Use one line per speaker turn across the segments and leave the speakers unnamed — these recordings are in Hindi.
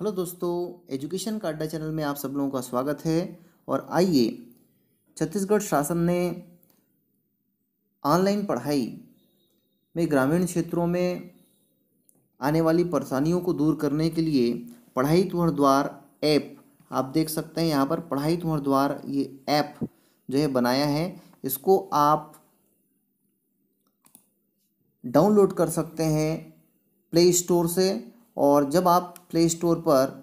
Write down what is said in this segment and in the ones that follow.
हेलो दोस्तों एजुकेशन का अड्डा चैनल में आप सब लोगों का स्वागत है और आइए छत्तीसगढ़ शासन ने ऑनलाइन पढ़ाई में ग्रामीण क्षेत्रों में आने वाली परेशानियों को दूर करने के लिए पढ़ाई तुम्हार द्वार ऐप आप देख सकते हैं यहाँ पर पढ़ाई तुम्हार द्वार ये ऐप जो है बनाया है इसको आप डाउनलोड कर सकते हैं प्ले स्टोर से और जब आप प्ले स्टोर पर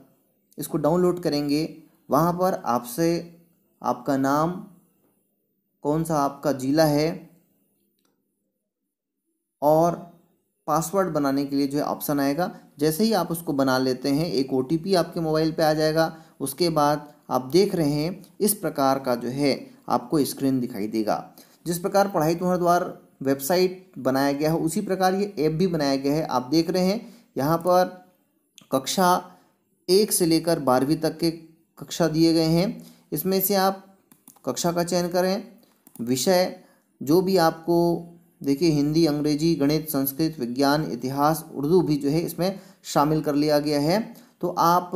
इसको डाउनलोड करेंगे वहाँ पर आपसे आपका नाम कौन सा आपका ज़िला है और पासवर्ड बनाने के लिए जो है ऑप्शन आएगा जैसे ही आप उसको बना लेते हैं एक ओ आपके मोबाइल पे आ जाएगा उसके बाद आप देख रहे हैं इस प्रकार का जो है आपको स्क्रीन दिखाई देगा जिस प्रकार पढ़ाई तुम्हारे द्वार वेबसाइट बनाया गया है उसी प्रकार ये ऐप भी बनाया गया है आप देख रहे हैं यहाँ पर कक्षा एक से लेकर बारहवीं तक के कक्षा दिए गए हैं इसमें से आप कक्षा का चयन करें विषय जो भी आपको देखिए हिंदी अंग्रेजी गणित संस्कृत विज्ञान इतिहास उर्दू भी जो है इसमें शामिल कर लिया गया है तो आप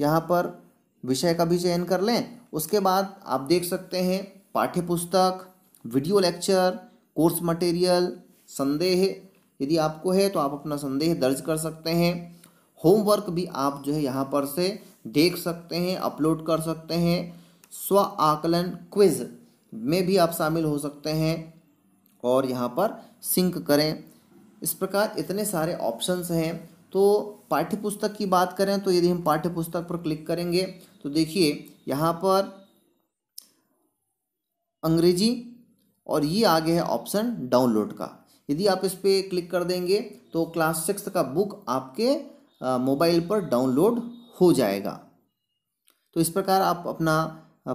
यहाँ पर विषय का भी चयन कर लें उसके बाद आप देख सकते हैं पाठ्य पुस्तक वीडियो लेक्चर कोर्स मटेरियल संदेह यदि आपको है तो आप अपना संदेह दर्ज कर सकते हैं होमवर्क भी आप जो है यहाँ पर से देख सकते हैं अपलोड कर सकते हैं स्व आकलन क्विज में भी आप शामिल हो सकते हैं और यहाँ पर सिंक करें इस प्रकार इतने सारे ऑप्शंस हैं तो पाठ्यपुस्तक की बात करें तो यदि हम पाठ्यपुस्तक पर क्लिक करेंगे तो देखिए यहाँ पर अंग्रेजी और ये आगे है ऑप्शन डाउनलोड का यदि आप इस पर क्लिक कर देंगे तो क्लास सिक्स का बुक आपके मोबाइल पर डाउनलोड हो जाएगा तो इस प्रकार आप अपना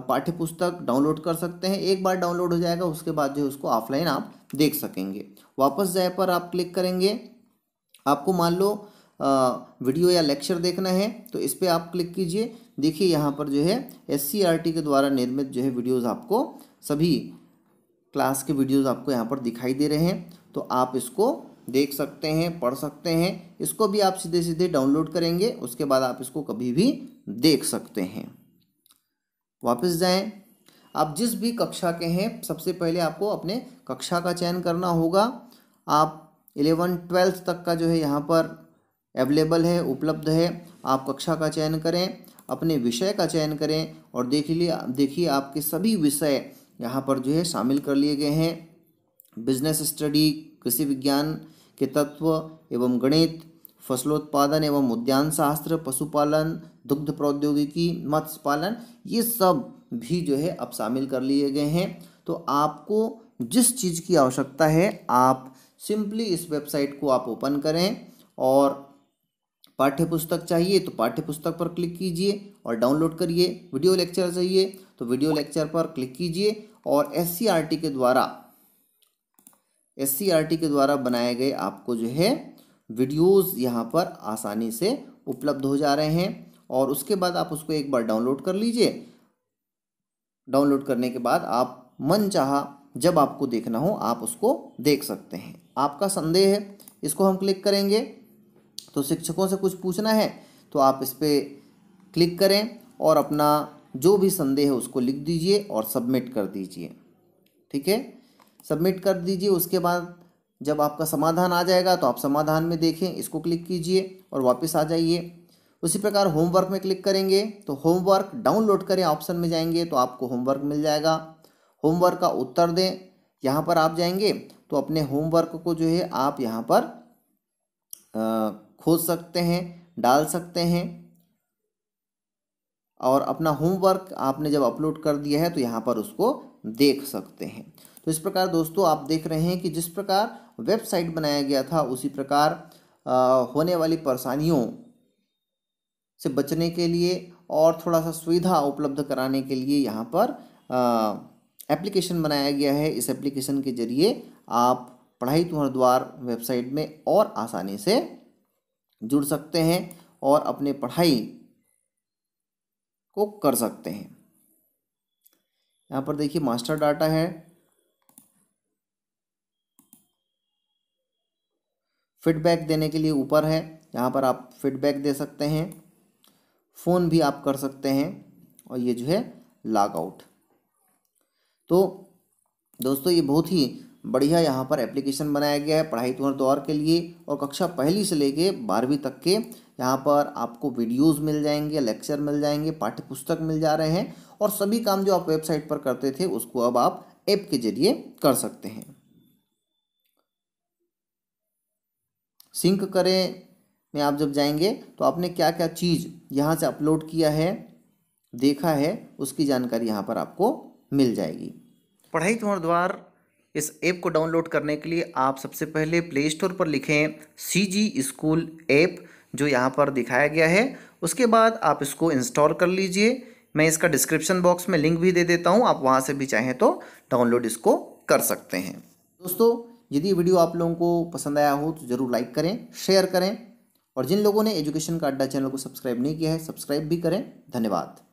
पाठ्य पुस्तक डाउनलोड कर सकते हैं एक बार डाउनलोड हो जाएगा उसके बाद जो है उसको ऑफलाइन आप देख सकेंगे वापस जाए पर आप क्लिक करेंगे आपको मान लो वीडियो या लेक्चर देखना है तो इस पर आप क्लिक कीजिए देखिए यहाँ पर जो है एस के द्वारा निर्मित जो है वीडियोज़ आपको सभी क्लास के वीडियोज़ आपको यहाँ पर दिखाई दे रहे हैं तो आप इसको देख सकते हैं पढ़ सकते हैं इसको भी आप सीधे सीधे डाउनलोड करेंगे उसके बाद आप इसको कभी भी देख सकते हैं वापस जाएं आप जिस भी कक्षा के हैं सबसे पहले आपको अपने कक्षा का चयन करना होगा आप इलेवन ट्वेल्थ तक का जो है यहाँ पर अवेलेबल है उपलब्ध है आप कक्षा का चयन करें अपने विषय का चयन करें और देख लिए देखिए आपके सभी विषय यहाँ पर जो है शामिल कर लिए गए हैं बिजनेस स्टडी कृषि विज्ञान के तत्व एवं गणित फसलोत्पादन एवं उद्यान शास्त्र पशुपालन दुग्ध प्रौद्योगिकी मत्स्य पालन ये सब भी जो है अब शामिल कर लिए गए हैं तो आपको जिस चीज़ की आवश्यकता है आप सिंपली इस वेबसाइट को आप ओपन करें और पाठ्यपुस्तक चाहिए तो पाठ्यपुस्तक पर क्लिक कीजिए और डाउनलोड करिए वीडियो लेक्चर चाहिए तो वीडियो लेक्चर पर क्लिक कीजिए और एस के द्वारा एस के द्वारा बनाए गए आपको जो है वीडियोस यहाँ पर आसानी से उपलब्ध हो जा रहे हैं और उसके बाद आप उसको एक बार डाउनलोड कर लीजिए डाउनलोड करने के बाद आप मन चाह जब आपको देखना हो आप उसको देख सकते हैं आपका संदेह है इसको हम क्लिक करेंगे तो शिक्षकों से कुछ पूछना है तो आप इस पर क्लिक करें और अपना जो भी संदेह है उसको लिख दीजिए और सबमिट कर दीजिए ठीक है सबमिट कर दीजिए उसके बाद जब आपका समाधान आ जाएगा तो आप समाधान में देखें इसको क्लिक कीजिए और वापस आ जाइए उसी प्रकार होमवर्क में क्लिक करेंगे तो होमवर्क डाउनलोड करें ऑप्शन में जाएंगे तो आपको होमवर्क मिल जाएगा होमवर्क का उत्तर दें यहाँ पर आप जाएंगे तो अपने होमवर्क को जो है आप यहाँ पर खोज सकते हैं डाल सकते हैं और अपना होमवर्क आपने जब अपलोड कर दिया है तो यहाँ पर उसको देख सकते हैं तो इस प्रकार दोस्तों आप देख रहे हैं कि जिस प्रकार वेबसाइट बनाया गया था उसी प्रकार आ, होने वाली परेशानियों से बचने के लिए और थोड़ा सा सुविधा उपलब्ध कराने के लिए यहाँ पर एप्लीकेशन बनाया गया है इस एप्लीकेशन के जरिए आप पढ़ाई तुम्हार द्वार वेबसाइट में और आसानी से जुड़ सकते हैं और अपने पढ़ाई को कर सकते हैं यहाँ पर देखिए मास्टर डाटा है फीडबैक देने के लिए ऊपर है यहाँ पर आप फीडबैक दे सकते हैं फ़ोन भी आप कर सकते हैं और ये जो है लॉग आउट तो दोस्तों ये बहुत ही बढ़िया यहाँ पर एप्लीकेशन बनाया गया है पढ़ाई तुम्हारे दौर के लिए और कक्षा पहली से लेके बारहवीं तक के यहाँ पर आपको वीडियोस मिल जाएंगे लेक्चर मिल जाएंगे पाठ्य पुस्तक मिल जा रहे हैं और सभी काम जो आप वेबसाइट पर करते थे उसको अब आप ऐप के जरिए कर सकते हैं सिंक करें में आप जब जाएंगे तो आपने क्या क्या चीज़ यहाँ से अपलोड किया है देखा है उसकी जानकारी यहाँ पर आपको मिल जाएगी पढ़ाई तुम्हार द्वार इस ऐप को डाउनलोड करने के लिए आप सबसे पहले प्ले स्टोर पर लिखें सी जी स्कूल ऐप जो यहाँ पर दिखाया गया है उसके बाद आप इसको इंस्टॉल कर लीजिए मैं इसका डिस्क्रिप्शन बॉक्स में लिंक भी दे देता हूँ आप वहाँ से भी चाहें तो डाउनलोड इसको कर सकते हैं दोस्तों यदि वीडियो आप लोगों को पसंद आया हो तो ज़रूर लाइक करें शेयर करें और जिन लोगों ने एजुकेशन का अड्डा चैनल को सब्सक्राइब नहीं किया है सब्सक्राइब भी करें धन्यवाद